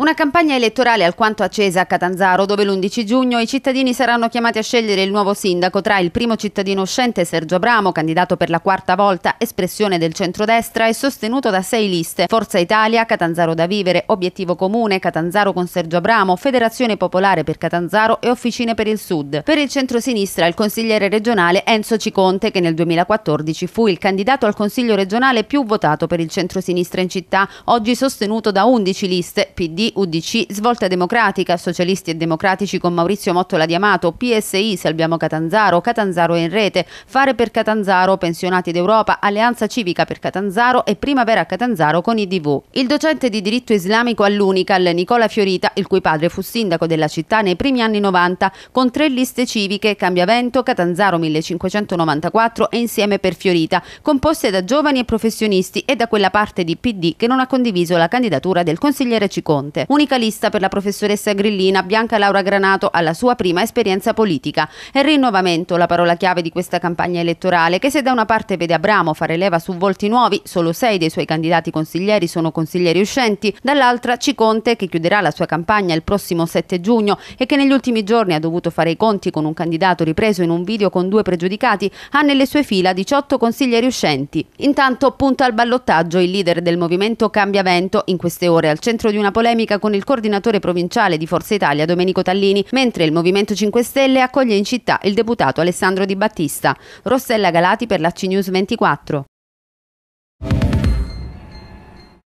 Una campagna elettorale alquanto accesa a Catanzaro, dove l'11 giugno i cittadini saranno chiamati a scegliere il nuovo sindaco tra il primo cittadino uscente Sergio Abramo, candidato per la quarta volta, espressione del centrodestra e sostenuto da sei liste, Forza Italia, Catanzaro da vivere, Obiettivo Comune, Catanzaro con Sergio Abramo, Federazione Popolare per Catanzaro e Officine per il Sud. Per il centrosinistra il consigliere regionale Enzo Ciconte, che nel 2014 fu il candidato al consiglio regionale più votato per il centrosinistra in città, oggi sostenuto da 11 liste, PD, UDC, Svolta Democratica, Socialisti e Democratici con Maurizio Mottola di Amato, PSI, Salviamo Catanzaro, Catanzaro in rete, Fare per Catanzaro, Pensionati d'Europa, Alleanza Civica per Catanzaro e Primavera Catanzaro con IDV. Il docente di diritto islamico all'Unical, Nicola Fiorita, il cui padre fu sindaco della città nei primi anni 90, con tre liste civiche, Cambiavento, Catanzaro 1594 e Insieme per Fiorita, composte da giovani e professionisti e da quella parte di PD che non ha condiviso la candidatura del consigliere Ciconte. Presidente. Unica lista per la professoressa grillina Bianca Laura Granato alla sua prima esperienza politica. È rinnovamento la parola chiave di questa campagna elettorale che se da una parte vede Abramo fare leva su volti nuovi, solo sei dei suoi candidati consiglieri sono consiglieri uscenti, dall'altra Ciconte che chiuderà la sua campagna il prossimo 7 giugno e che negli ultimi giorni ha dovuto fare i conti con un candidato ripreso in un video con due pregiudicati, ha nelle sue fila 18 consiglieri uscenti. Intanto punta al ballottaggio il leader del movimento Cambiavento in queste ore al centro di una polemica polemica con il coordinatore provinciale di Forza Italia Domenico Tallini, mentre il Movimento 5 Stelle accoglie in città il deputato Alessandro Di Battista. Rossella Galati per la CNews 24.